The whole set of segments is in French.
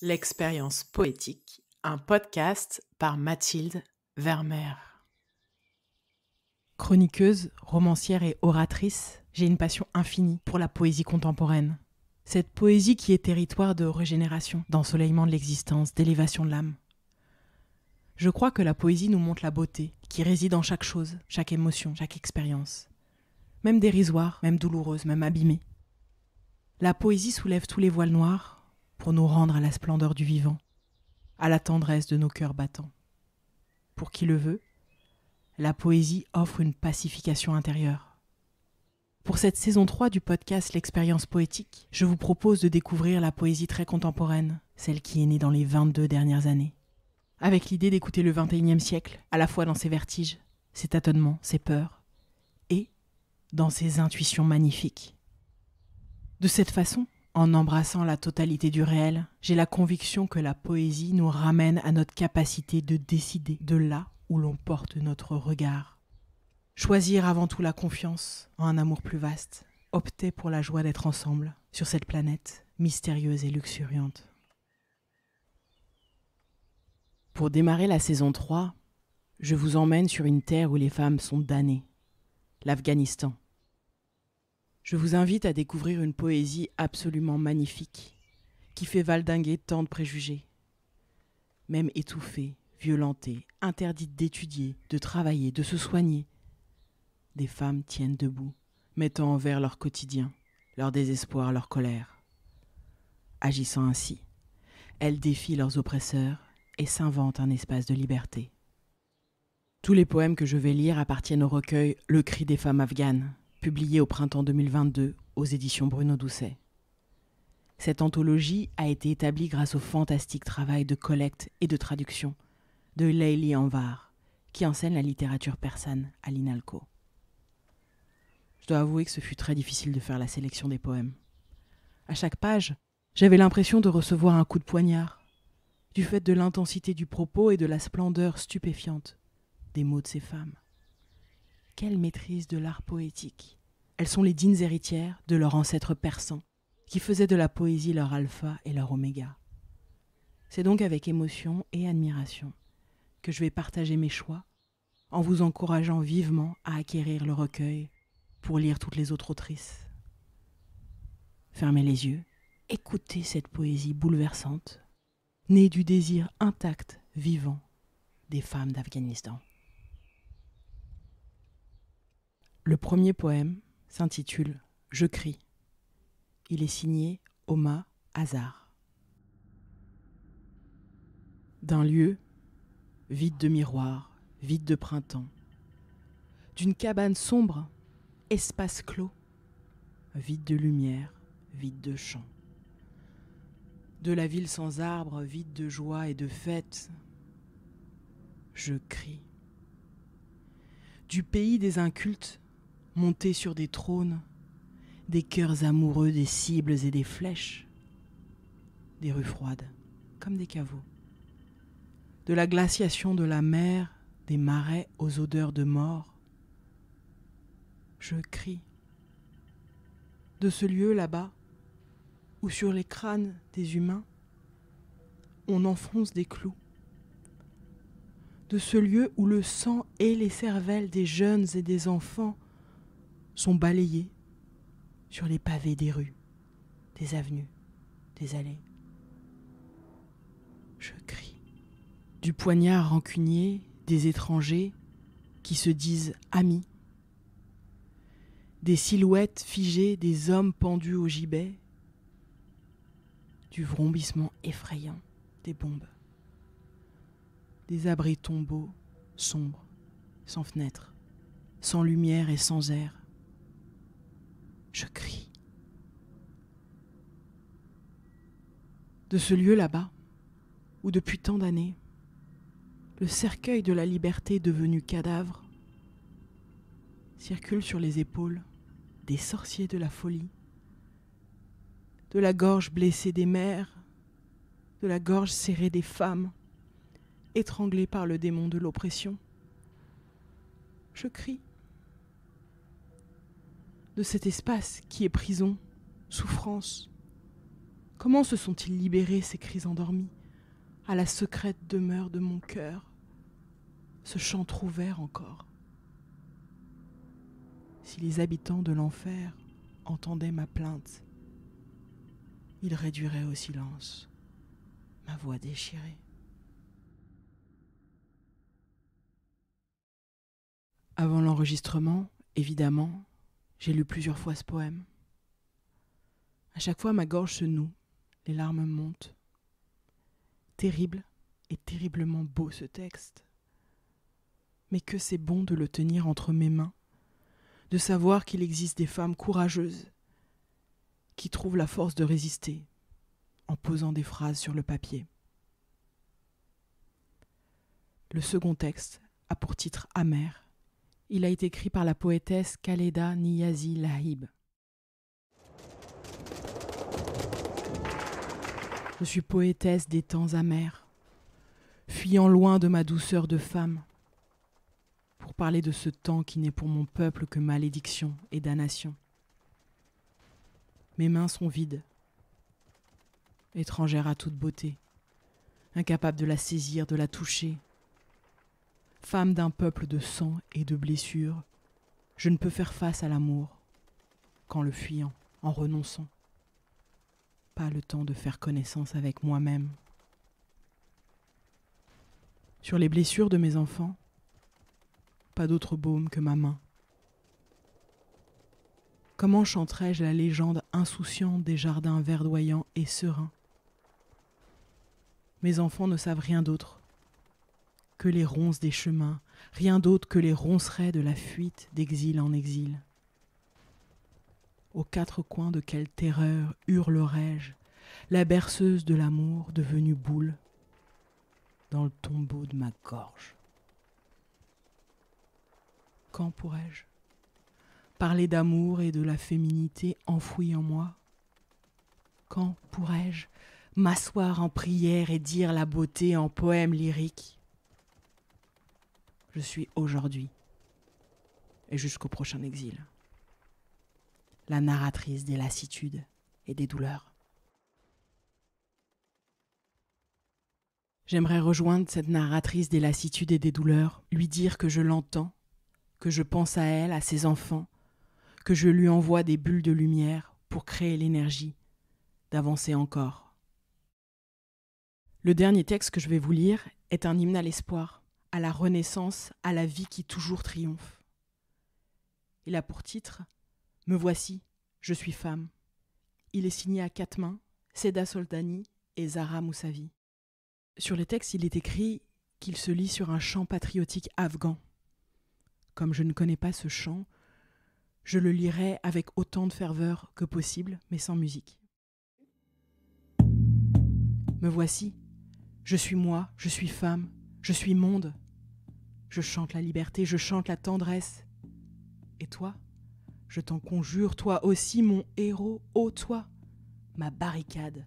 L'expérience poétique, un podcast par Mathilde Vermeer. Chroniqueuse, romancière et oratrice, j'ai une passion infinie pour la poésie contemporaine. Cette poésie qui est territoire de régénération, d'ensoleillement de l'existence, d'élévation de l'âme. Je crois que la poésie nous montre la beauté qui réside en chaque chose, chaque émotion, chaque expérience. Même dérisoire, même douloureuse, même abîmée. La poésie soulève tous les voiles noirs, pour nous rendre à la splendeur du vivant, à la tendresse de nos cœurs battants. Pour qui le veut, la poésie offre une pacification intérieure. Pour cette saison 3 du podcast L'expérience poétique, je vous propose de découvrir la poésie très contemporaine, celle qui est née dans les 22 dernières années. Avec l'idée d'écouter le 21e siècle, à la fois dans ses vertiges, ses tâtonnements, ses peurs, et dans ses intuitions magnifiques. De cette façon, en embrassant la totalité du réel, j'ai la conviction que la poésie nous ramène à notre capacité de décider de là où l'on porte notre regard. Choisir avant tout la confiance en un amour plus vaste, opter pour la joie d'être ensemble sur cette planète mystérieuse et luxuriante. Pour démarrer la saison 3, je vous emmène sur une terre où les femmes sont damnées, l'Afghanistan. Je vous invite à découvrir une poésie absolument magnifique, qui fait valdinguer tant de préjugés. Même étouffées, violentées, interdites d'étudier, de travailler, de se soigner, des femmes tiennent debout, mettant en vers leur quotidien, leur désespoir, leur colère. Agissant ainsi, elles défient leurs oppresseurs et s'inventent un espace de liberté. Tous les poèmes que je vais lire appartiennent au recueil Le cri des femmes afghanes, publié au printemps 2022 aux éditions Bruno Doucet. Cette anthologie a été établie grâce au fantastique travail de collecte et de traduction de Leili Anvar, qui enseigne la littérature persane à l'INALCO. Je dois avouer que ce fut très difficile de faire la sélection des poèmes. À chaque page, j'avais l'impression de recevoir un coup de poignard, du fait de l'intensité du propos et de la splendeur stupéfiante des mots de ces femmes. Quelle maîtrise de l'art poétique Elles sont les dignes héritières de leurs ancêtres persans, qui faisaient de la poésie leur alpha et leur oméga. C'est donc avec émotion et admiration que je vais partager mes choix en vous encourageant vivement à acquérir le recueil pour lire toutes les autres autrices. Fermez les yeux, écoutez cette poésie bouleversante, née du désir intact, vivant, des femmes d'Afghanistan. Le premier poème s'intitule Je crie. Il est signé Oma Hazard. D'un lieu vide de miroirs, vide de printemps, d'une cabane sombre, espace clos, vide de lumière, vide de chant, de la ville sans arbres, vide de joie et de fête, je crie, du pays des incultes, montés sur des trônes, des cœurs amoureux des cibles et des flèches, des rues froides, comme des caveaux, de la glaciation de la mer, des marais aux odeurs de mort. Je crie de ce lieu là-bas, où sur les crânes des humains, on enfonce des clous, de ce lieu où le sang et les cervelles des jeunes et des enfants sont balayés sur les pavés des rues, des avenues, des allées. Je crie. Du poignard rancunier des étrangers qui se disent amis. Des silhouettes figées des hommes pendus au gibet. Du vrombissement effrayant des bombes. Des abris tombeaux sombres, sans fenêtres, sans lumière et sans air je crie. De ce lieu là-bas, où depuis tant d'années, le cercueil de la liberté devenu cadavre circule sur les épaules des sorciers de la folie, de la gorge blessée des mères, de la gorge serrée des femmes, étranglées par le démon de l'oppression. Je crie de cet espace qui est prison, souffrance Comment se sont-ils libérés ces cris endormis à la secrète demeure de mon cœur, ce chant ouvert encore Si les habitants de l'enfer entendaient ma plainte, ils réduiraient au silence ma voix déchirée. Avant l'enregistrement, évidemment, j'ai lu plusieurs fois ce poème. À chaque fois, ma gorge se noue, les larmes montent. Terrible et terriblement beau ce texte. Mais que c'est bon de le tenir entre mes mains, de savoir qu'il existe des femmes courageuses qui trouvent la force de résister en posant des phrases sur le papier. Le second texte a pour titre Amer il a été écrit par la poétesse Khaleda Niyazi Lahib. Je suis poétesse des temps amers, fuyant loin de ma douceur de femme, pour parler de ce temps qui n'est pour mon peuple que malédiction et damnation. Mes mains sont vides, étrangères à toute beauté, incapables de la saisir, de la toucher, Femme d'un peuple de sang et de blessures, je ne peux faire face à l'amour qu'en le fuyant, en renonçant. Pas le temps de faire connaissance avec moi-même. Sur les blessures de mes enfants, pas d'autre baume que ma main. Comment chanterais-je la légende insouciante des jardins verdoyants et sereins Mes enfants ne savent rien d'autre que les ronces des chemins, rien d'autre que les roncerets de la fuite d'exil en exil. Aux quatre coins de quelle terreur hurlerai je la berceuse de l'amour devenue boule, dans le tombeau de ma gorge. Quand pourrais-je parler d'amour et de la féminité enfouie en moi Quand pourrais-je m'asseoir en prière et dire la beauté en poème lyrique je suis aujourd'hui et jusqu'au prochain exil. La narratrice des lassitudes et des douleurs. J'aimerais rejoindre cette narratrice des lassitudes et des douleurs, lui dire que je l'entends, que je pense à elle, à ses enfants, que je lui envoie des bulles de lumière pour créer l'énergie d'avancer encore. Le dernier texte que je vais vous lire est un hymne à l'espoir à la renaissance, à la vie qui toujours triomphe. Il a pour titre Me voici, je suis femme. Il est signé à quatre mains, Seda Soldani et Zara Moussavi. Sur les textes, il est écrit qu'il se lit sur un chant patriotique afghan. Comme je ne connais pas ce chant, je le lirai avec autant de ferveur que possible, mais sans musique. Me voici. Je suis moi, je suis femme, je suis monde, je chante la liberté, je chante la tendresse. Et toi Je t'en conjure, toi aussi mon héros, ô toi, ma barricade.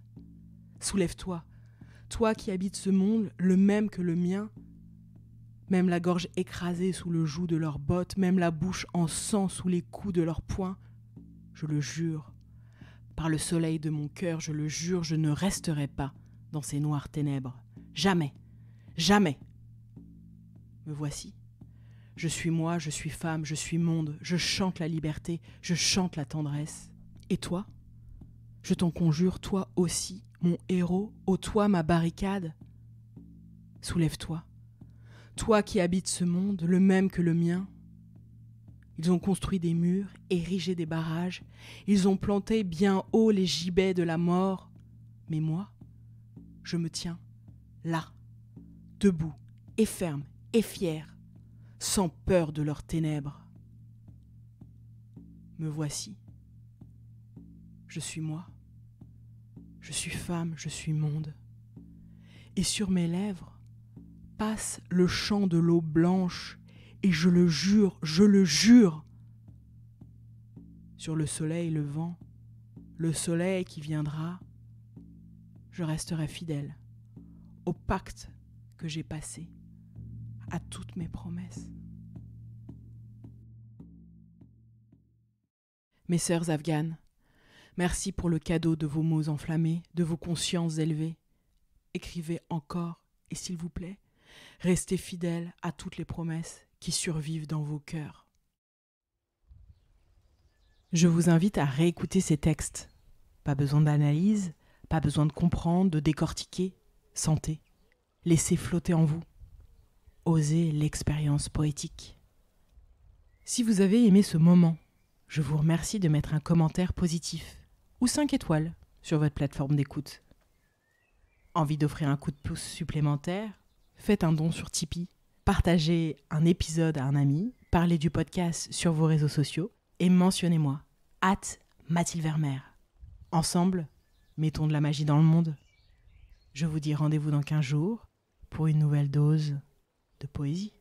Soulève-toi, toi qui habites ce monde, le même que le mien. Même la gorge écrasée sous le joug de leurs bottes, même la bouche en sang sous les coups de leurs poings, je le jure. Par le soleil de mon cœur, je le jure, je ne resterai pas dans ces noires ténèbres. Jamais, jamais me voici. Je suis moi, je suis femme, je suis monde, je chante la liberté, je chante la tendresse. Et toi Je t'en conjure, toi aussi, mon héros, ô toi ma barricade. Soulève-toi. Toi qui habites ce monde, le même que le mien. Ils ont construit des murs, érigé des barrages, ils ont planté bien haut les gibets de la mort. Mais moi, je me tiens là, debout et ferme et fiers, sans peur de leurs ténèbres. Me voici. Je suis moi. Je suis femme, je suis monde. Et sur mes lèvres passe le chant de l'eau blanche, et je le jure, je le jure. Sur le soleil le vent, le soleil qui viendra, je resterai fidèle au pacte que j'ai passé à toutes mes promesses. Mes sœurs afghanes, merci pour le cadeau de vos mots enflammés, de vos consciences élevées. Écrivez encore, et s'il vous plaît, restez fidèles à toutes les promesses qui survivent dans vos cœurs. Je vous invite à réécouter ces textes. Pas besoin d'analyse, pas besoin de comprendre, de décortiquer. Sentez. Laissez flotter en vous. Osez l'expérience poétique. Si vous avez aimé ce moment, je vous remercie de mettre un commentaire positif ou 5 étoiles sur votre plateforme d'écoute. Envie d'offrir un coup de pouce supplémentaire Faites un don sur Tipeee, partagez un épisode à un ami, parlez du podcast sur vos réseaux sociaux et mentionnez-moi, hâte Mathilde Vermeer. Ensemble, mettons de la magie dans le monde. Je vous dis rendez-vous dans 15 jours pour une nouvelle dose de poésie.